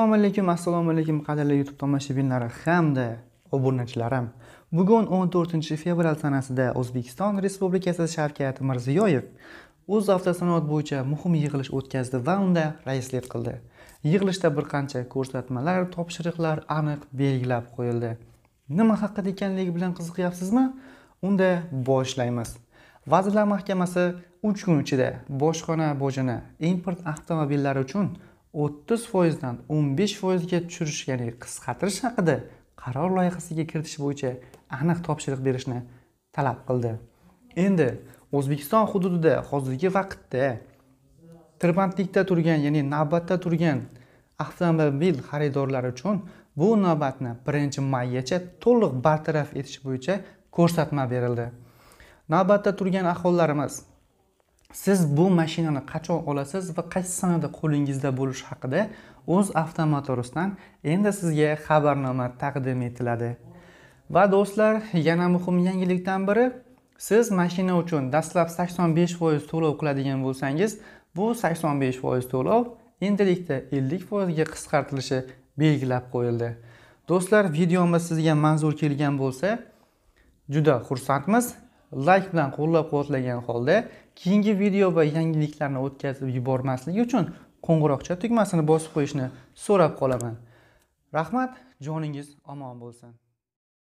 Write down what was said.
assalomu alaykum assalomu alaykum qadrli youtube tomoshabinlari hamda obunachilarim bugun 14 fevral sanasida o'zbekiston respublikasi shavkat mirziyoyev avtosanoat bo'yicha muhim yig'ilish o'tkazdi va unda raislik qildi yig'ilishda bir qancha ko'rsatmalar topshiriqlar aniq belgilab qo'yildi nima haqida ekanligi bilan qiziqyapsizmi unda boshlaymiz vazirlar mahkamasi 3 kun ichida bojxona bojini import avtomobillari uchun o'ttiz foizdan o'n besh foizga tushirish ya'ni qisqartirish haqida qaror loyihasiga kiritish bo'yicha aniq topshiriq berishni talab qildi endi o'zbekiston hududida hozirgi vaqtda tirbandlikda turgan ya'ni navbatda turgan avtomobil xaridorlari uchun bu navbatni birinchi maygacha to'liq bartaraf etish bo'yicha ko'rsatma berildi navbatda turgan aholilarimiz siz bu mashinani qachon olasiz va qaysi sanada qo'lingizda bo'lishi haqida o'z avtomotorusdan endi sizga xabarnoma taqdim etiladi va do'stlar yana muhim yangilikdan biri siz mashina uchun dastlab 85 foiz to'lov qiladigan bo'lsangiz bu 85 foiz to'lov endilikda ellik foizga qisqartirilishi belgilab qo'yildi do'stlar videomiz sizga manzur kelgan bo'lsa juda xursandmiz layk bilan qo'llab quvvatlagan holda keyingi video va yangiliklarni o'tkazib юбормаслиги uchun qo'ng'iroqcha tugmasini bosib qo'yishni so'rab qolaman rahmat joningiz omon bo'lsin